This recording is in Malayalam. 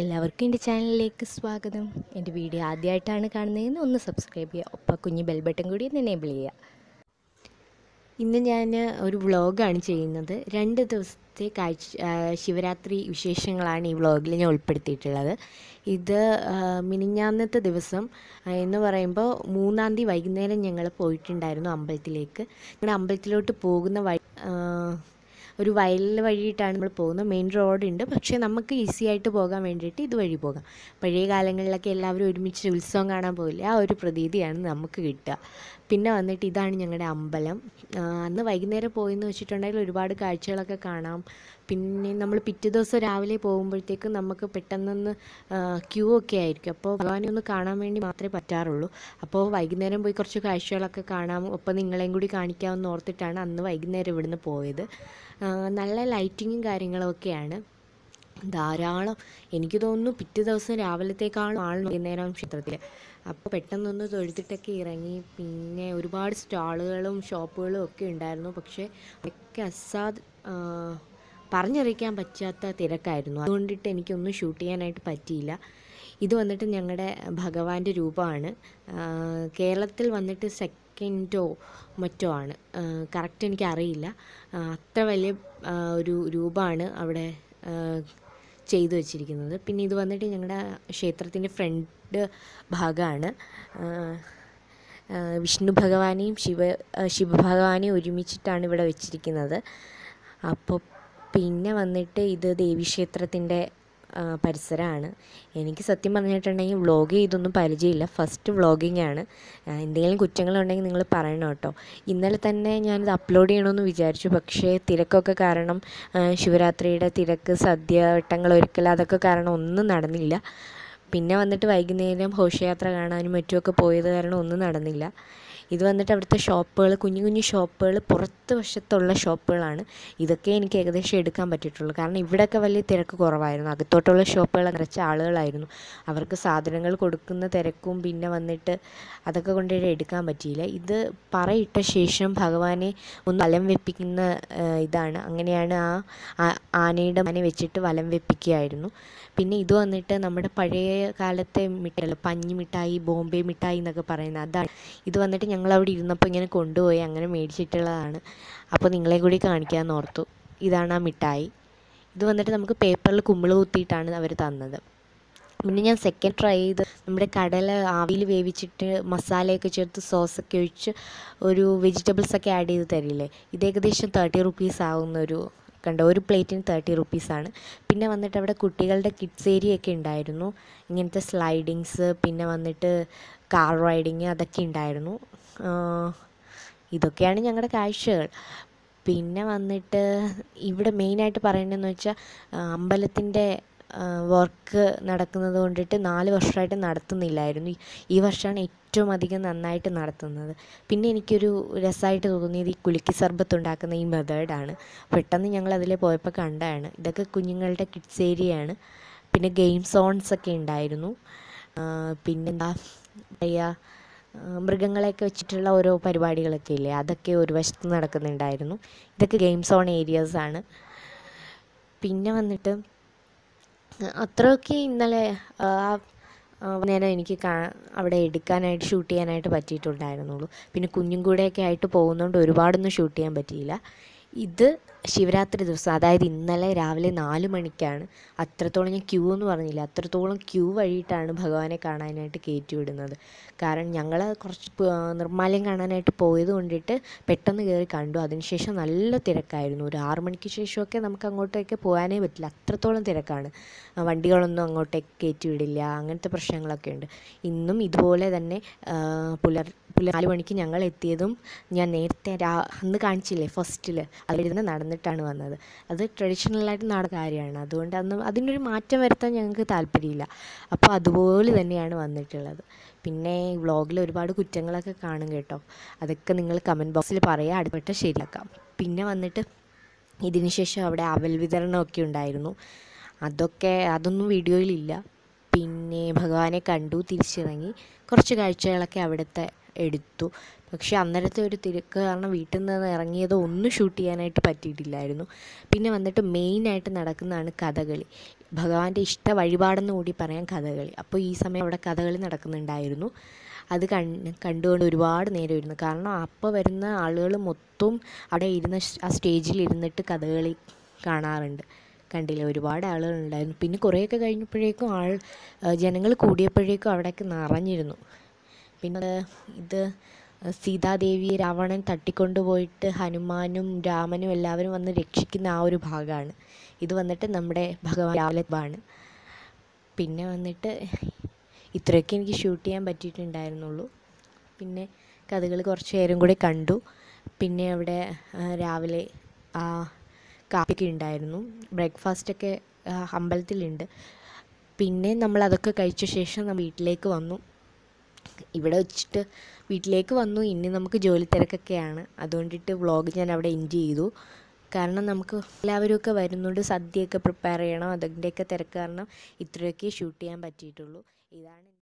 എല്ലാവർക്കും എൻ്റെ ചാനലിലേക്ക് സ്വാഗതം എൻ്റെ വീഡിയോ ആദ്യമായിട്ടാണ് കാണുന്നതെന്ന് ഒന്ന് സബ്സ്ക്രൈബ് ചെയ്യുക ഒപ്പം കുഞ്ഞ് ബെൽ ബട്ടൺ കൂടി ഒന്ന് എനേബിൾ ചെയ്യുക ഇന്ന് ഞാൻ ഒരു വ്ളോഗാണ് ചെയ്യുന്നത് രണ്ട് ദിവസത്തെ കാഴ്ച ശിവരാത്രി വിശേഷങ്ങളാണ് ഈ വ്ളോഗിൽ ഞാൻ ഉൾപ്പെടുത്തിയിട്ടുള്ളത് ഇത് മിനിഞ്ഞാന്നത്തെ ദിവസം എന്ന് പറയുമ്പോൾ മൂന്നാം തീയതി വൈകുന്നേരം ഞങ്ങൾ പോയിട്ടുണ്ടായിരുന്നു അമ്പലത്തിലേക്ക് ഞങ്ങൾ അമ്പലത്തിലോട്ട് പോകുന്ന വഴി ഒരു വയൽ വഴിയിട്ടാണ് നമ്മൾ പോകുന്നത് മെയിൻ റോഡുണ്ട് പക്ഷേ നമുക്ക് ഈസി ആയിട്ട് പോകാൻ വേണ്ടിയിട്ട് ഇതുവഴി പോകാം പഴയ കാലങ്ങളിലൊക്കെ എല്ലാവരും ഒരുമിച്ച് ഉത്സവം കാണാൻ പോകില്ല ആ ഒരു പ്രതീതിയാണ് നമുക്ക് കിട്ടുക പിന്നെ വന്നിട്ട് ഇതാണ് ഞങ്ങളുടെ അമ്പലം അന്ന് വൈകുന്നേരം പോയെന്ന് വെച്ചിട്ടുണ്ടെങ്കിൽ ഒരുപാട് കാഴ്ചകളൊക്കെ കാണാം പിന്നെ നമ്മൾ പിറ്റേ ദിവസം രാവിലെ പോകുമ്പോഴത്തേക്കും നമുക്ക് പെട്ടെന്നൊന്ന് ക്യൂ ഒക്കെ ആയിരിക്കും അപ്പോൾ ഭഗവാനെ ഒന്ന് കാണാൻ വേണ്ടി മാത്രമേ പറ്റാറുള്ളൂ അപ്പോൾ വൈകുന്നേരം പോയി കുറച്ച് കാഴ്ചകളൊക്കെ കാണാം ഒപ്പം നിങ്ങളെയും കൂടി കാണിക്കാമെന്ന് ഓർത്തിട്ടാണ് അന്ന് വൈകുന്നേരം ഇവിടുന്ന് പോയത് നല്ല ലൈറ്റിങ്ങും കാര്യങ്ങളൊക്കെയാണ് ധാരാളം എനിക്ക് തോന്നുന്നു പിറ്റേ ദിവസം രാവിലത്തേക്കാളും ആൾ വൈകുന്നേരം ക്ഷേത്രത്തിൽ അപ്പോൾ പെട്ടെന്നൊന്ന് തൊഴുത്തിട്ടൊക്കെ ഇറങ്ങി പിന്നെ ഒരുപാട് സ്റ്റാളുകളും ഷോപ്പുകളും ഒക്കെ ഉണ്ടായിരുന്നു പക്ഷേ ഒക്കെ അസാദ് പറഞ്ഞറിയിക്കാൻ പറ്റാത്ത തിരക്കായിരുന്നു അതുകൊണ്ടിട്ട് എനിക്കൊന്നും ഷൂട്ട് ചെയ്യാനായിട്ട് പറ്റിയില്ല ഇത് വന്നിട്ട് ഞങ്ങളുടെ ഭഗവാന്റെ രൂപമാണ് കേരളത്തിൽ വന്നിട്ട് സെക്കൻഡോ മറ്റോ ആണ് കറക്റ്റ് എനിക്കറിയില്ല അത്ര വലിയ ഒരു രൂപമാണ് അവിടെ ചെയ്തു വെച്ചിരിക്കുന്നത് പിന്നെ ഇത് വന്നിട്ട് ഞങ്ങളുടെ ക്ഷേത്രത്തിൻ്റെ ഫ്രണ്ട് ഭാഗമാണ് വിഷ്ണു ഭഗവാനെയും ശിവ ശിവഭഗവാനെയും ഒരുമിച്ചിട്ടാണ് ഇവിടെ വെച്ചിരിക്കുന്നത് അപ്പോൾ പിന്നെ വന്നിട്ട് ഇത് ദേവീക്ഷേത്രത്തിൻ്റെ പരിസരമാണ് എനിക്ക് സത്യം പറഞ്ഞിട്ടുണ്ടെങ്കിൽ വ്ളോഗ് ചെയ്തൊന്നും പരിചയമില്ല ഫസ്റ്റ് വ്ളോഗിംഗ് ആണ് എന്തെങ്കിലും കുറ്റങ്ങളുണ്ടെങ്കിൽ നിങ്ങൾ പറയണം കേട്ടോ ഇന്നലെ തന്നെ ഞാനിത് അപ്ലോഡ് ചെയ്യണമെന്ന് വിചാരിച്ചു പക്ഷേ തിരക്കൊക്കെ കാരണം ശിവരാത്രിയുടെ തിരക്ക് സദ്യ വട്ടങ്ങൾ ഒരുക്കൽ അതൊക്കെ കാരണം ഒന്നും നടന്നില്ല പിന്നെ വന്നിട്ട് വൈകുന്നേരം ഘോഷയാത്ര കാണാനും മറ്റുമൊക്കെ പോയത് കാരണം ഒന്നും നടന്നില്ല ഇത് വന്നിട്ട് അവിടുത്തെ ഷോപ്പുകൾ കുഞ്ഞു കുഞ്ഞു ഷോപ്പുകൾ പുറത്ത് വശത്തുള്ള ഷോപ്പുകളാണ് ഇതൊക്കെ എനിക്ക് ഏകദേശം എടുക്കാൻ പറ്റിയിട്ടുള്ളൂ കാരണം ഇവിടെയൊക്കെ വലിയ തിരക്ക് കുറവായിരുന്നു അകത്തോട്ടുള്ള ഷോപ്പുകൾ നിറച്ച ആളുകളായിരുന്നു അവർക്ക് സാധനങ്ങൾ കൊടുക്കുന്ന തിരക്കും പിന്നെ വന്നിട്ട് അതൊക്കെ കൊണ്ടുപോയി എടുക്കാൻ പറ്റിയില്ല ഇത് പറയിട്ട ശേഷം ഭഗവാനെ ഒന്ന് വലം വെപ്പിക്കുന്ന ഇതാണ് അങ്ങനെയാണ് ആ ആനയുടെ മനെ വെച്ചിട്ട് വലം വെപ്പിക്കുകയായിരുന്നു പിന്നെ ഇത് വന്നിട്ട് നമ്മുടെ പഴയ കാലത്തെ മിഠായി പഞ്ഞി മിഠായി ബോംബെ മിഠായി എന്നൊക്കെ പറയുന്നത് അതാണ് ഇത് വന്നിട്ട് ഞങ്ങൾ അവിടെ ഇരുന്നപ്പോൾ ഇങ്ങനെ കൊണ്ടുപോയി അങ്ങനെ മേടിച്ചിട്ടുള്ളതാണ് അപ്പോൾ നിങ്ങളെ കൂടി കാണിക്കാൻ ഓർത്തു ഇതാണ് ആ മിഠായി ഇത് വന്നിട്ട് നമുക്ക് പേപ്പറിൽ കുമ്പിൾ കുത്തിയിട്ടാണ് അവർ തന്നത് പിന്നെ ഞാൻ സെക്കൻഡ് ട്രൈ ചെയ്ത് നമ്മുടെ കടല ആവിയിൽ വേവിച്ചിട്ട് മസാലയൊക്കെ ചേർത്ത് സോസൊക്കെ ഒഴിച്ച് ഒരു വെജിറ്റബിൾസൊക്കെ ആഡ് ചെയ്ത് തരില്ലേ ഇത് ഏകദേശം തേർട്ടി റുപ്പീസ് ആവുന്ന ഒരു കണ്ടോ ഒരു പ്ലേറ്റിന് തേർട്ടി റുപ്പീസാണ് പിന്നെ വന്നിട്ട് അവിടെ കുട്ടികളുടെ കിഡ്സ് ഏരിയ ഒക്കെ ഉണ്ടായിരുന്നു ഇങ്ങനത്തെ സ്ലൈഡിങ്സ് പിന്നെ വന്നിട്ട് കാർ റൈഡിങ് അതൊക്കെ ഉണ്ടായിരുന്നു ഇതൊക്കെയാണ് ഞങ്ങളുടെ കാഴ്ചകൾ പിന്നെ വന്നിട്ട് ഇവിടെ മെയിനായിട്ട് പറയേണ്ടതെന്ന് വെച്ചാൽ അമ്പലത്തിൻ്റെ വർക്ക് നടക്കുന്നത് കൊണ്ടിട്ട് നാല് വർഷമായിട്ട് നടത്തുന്നില്ലായിരുന്നു ഈ വർഷമാണ് ഏറ്റവും അധികം നന്നായിട്ട് നടത്തുന്നത് പിന്നെ എനിക്കൊരു രസമായിട്ട് തോന്നിയത് ഈ കുലുക്കി സർബത്ത് ഉണ്ടാക്കുന്ന ഈ മെതേഡാണ് പെട്ടെന്ന് ഞങ്ങൾ അതിൽ പോയപ്പോൾ കണ്ടതാണ് ഇതൊക്കെ കുഞ്ഞുങ്ങളുടെ കിഡ്സ് ഏരിയയാണ് പിന്നെ ഗെയിം സോൺസ് ഒക്കെ ഉണ്ടായിരുന്നു പിന്നെന്താ പറയുക മൃഗങ്ങളെയൊക്കെ വെച്ചിട്ടുള്ള ഓരോ പരിപാടികളൊക്കെ ഇല്ലേ അതൊക്കെ ഒരു വശത്ത് നടക്കുന്നുണ്ടായിരുന്നു ഇതൊക്കെ ഗെയിം സോൺ ഏരിയാസാണ് പിന്നെ വന്നിട്ട് അത്രയൊക്കെ ഇന്നലെ നേരം എനിക്ക് അവിടെ എടുക്കാനായിട്ട് ഷൂട്ട് ചെയ്യാനായിട്ട് പറ്റിയിട്ടുണ്ടായിരുന്നുള്ളൂ പിന്നെ കുഞ്ഞും കൂടെയൊക്കെ ആയിട്ട് പോകുന്നതുകൊണ്ട് ഒരുപാടൊന്നും ഷൂട്ട് ചെയ്യാൻ പറ്റിയില്ല ഇത് ശിവരാത്രി ദിവസം അതായത് ഇന്നലെ രാവിലെ നാല് മണിക്കാണ് അത്രത്തോളം ഞാൻ ക്യൂ എന്ന് പറഞ്ഞില്ല അത്രത്തോളം ക്യൂ വഴിയിട്ടാണ് ഭഗവാനെ കാണാനായിട്ട് കയറ്റി വിടുന്നത് കാരണം ഞങ്ങൾ കുറച്ച് നിർമ്മാല്യം കാണാനായിട്ട് പോയത് കൊണ്ടിട്ട് പെട്ടെന്ന് കയറി കണ്ടു അതിനുശേഷം നല്ല തിരക്കായിരുന്നു ഒരു ആറു മണിക്ക് ശേഷമൊക്കെ നമുക്ക് അങ്ങോട്ടേക്ക് പോകാനേ പറ്റില്ല അത്രത്തോളം തിരക്കാണ് വണ്ടികളൊന്നും അങ്ങോട്ടേക്ക് കയറ്റി വിടില്ല അങ്ങനത്തെ പ്രശ്നങ്ങളൊക്കെ ഉണ്ട് ഇന്നും ഇതുപോലെ തന്നെ പുലർ പുലർ നാല് മണിക്ക് ഞങ്ങൾ എത്തിയതും ഞാൻ നേരത്തെ രാ അന്ന് കാണിച്ചില്ലേ ഫസ്റ്റിൽ അതിലിരുന്ന് നടന്ന് വന്നിട്ടാണ് വന്നത് അത് ട്രഡീഷണലായിട്ട് നടന്ന കാര്യമാണ് അതുകൊണ്ട് അന്ന് അതിനൊരു മാറ്റം വരുത്താൻ ഞങ്ങൾക്ക് താല്പര്യമില്ല അപ്പോൾ അതുപോലെ തന്നെയാണ് വന്നിട്ടുള്ളത് പിന്നെ വ്ളോഗിൽ ഒരുപാട് കുറ്റങ്ങളൊക്കെ കാണും കേട്ടോ അതൊക്കെ നിങ്ങൾ കമൻറ്റ് ബോക്സിൽ പറയുക അടുത്തപ്പെട്ട ശരിയാക്കാം പിന്നെ വന്നിട്ട് ഇതിനുശേഷം അവിടെ അവൽ വിതരണമൊക്കെ ഉണ്ടായിരുന്നു അതൊക്കെ അതൊന്നും വീഡിയോയിലില്ല പിന്നെ ഭഗവാനെ കണ്ടു തിരിച്ചിറങ്ങി കുറച്ച് കാഴ്ചകളൊക്കെ അവിടുത്തെ എടുത്തു പക്ഷേ അന്നേരത്തെ ഒരു തിരക്ക് കാരണം വീട്ടിൽ നിന്ന് ഇറങ്ങിയത് ഒന്നും ഷൂട്ട് ചെയ്യാനായിട്ട് പറ്റിയിട്ടില്ലായിരുന്നു പിന്നെ വന്നിട്ട് മെയിനായിട്ട് നടക്കുന്നതാണ് കഥകളി ഭഗവാന്റെ ഇഷ്ട വഴിപാടെന്ന് കൂടി പറയാം കഥകളി അപ്പോൾ ഈ സമയം അവിടെ കഥകളി നടക്കുന്നുണ്ടായിരുന്നു അത് കണ്ടുകൊണ്ട് ഒരുപാട് നേരം ഇരുന്നു കാരണം അപ്പോൾ വരുന്ന ആളുകൾ മൊത്തം അവിടെ ഇരുന്ന ആ സ്റ്റേജിൽ ഇരുന്നിട്ട് കഥകളി കാണാറുണ്ട് കണ്ടില്ല ഒരുപാട് ആളുകളുണ്ടായിരുന്നു പിന്നെ കുറേയൊക്കെ കഴിഞ്ഞപ്പോഴേക്കും ആൾ ജനങ്ങൾ കൂടിയപ്പോഴേക്കും അവിടെയൊക്കെ നിറഞ്ഞിരുന്നു പിന്നെ ഇത് സീതാദേവിയെ രാവണൻ തട്ടിക്കൊണ്ടുപോയിട്ട് ഹനുമാനും രാമനും എല്ലാവരും വന്ന് രക്ഷിക്കുന്ന ആ ഒരു ഭാഗമാണ് ഇത് വന്നിട്ട് നമ്മുടെ ഭഗവാൻ രാവിലെ ആണ് പിന്നെ വന്നിട്ട് ഇത്രയൊക്കെ എനിക്ക് ഷൂട്ട് ചെയ്യാൻ പറ്റിയിട്ടുണ്ടായിരുന്നുള്ളൂ പിന്നെ കഥകൾ കുറച്ച് നേരം കൂടി കണ്ടു പിന്നെ അവിടെ രാവിലെ ആ കാപ്പിക്ക് ഉണ്ടായിരുന്നു ബ്രേക്ക്ഫാസ്റ്റൊക്കെ അമ്പലത്തിലുണ്ട് പിന്നെ നമ്മൾ കഴിച്ച ശേഷം വീട്ടിലേക്ക് വന്നു ഇവിടെ വെച്ചിട്ട് വീട്ടിലേക്ക് വന്നു ഇനി നമുക്ക് ജോലി തിരക്കൊക്കെയാണ് അതുകൊണ്ടിട്ട് വ്ളോഗ് ഞാൻ അവിടെ എൻഡ് ചെയ്തു കാരണം നമുക്ക് എല്ലാവരുമൊക്കെ വരുന്നുണ്ട് സദ്യയൊക്കെ പ്രിപ്പയർ ചെയ്യണം അതിൻ്റെയൊക്കെ തിരക്ക് കാരണം ഇത്രയൊക്കെ ഷൂട്ട് ചെയ്യാൻ പറ്റിയിട്ടുള്ളൂ ഇതാണ്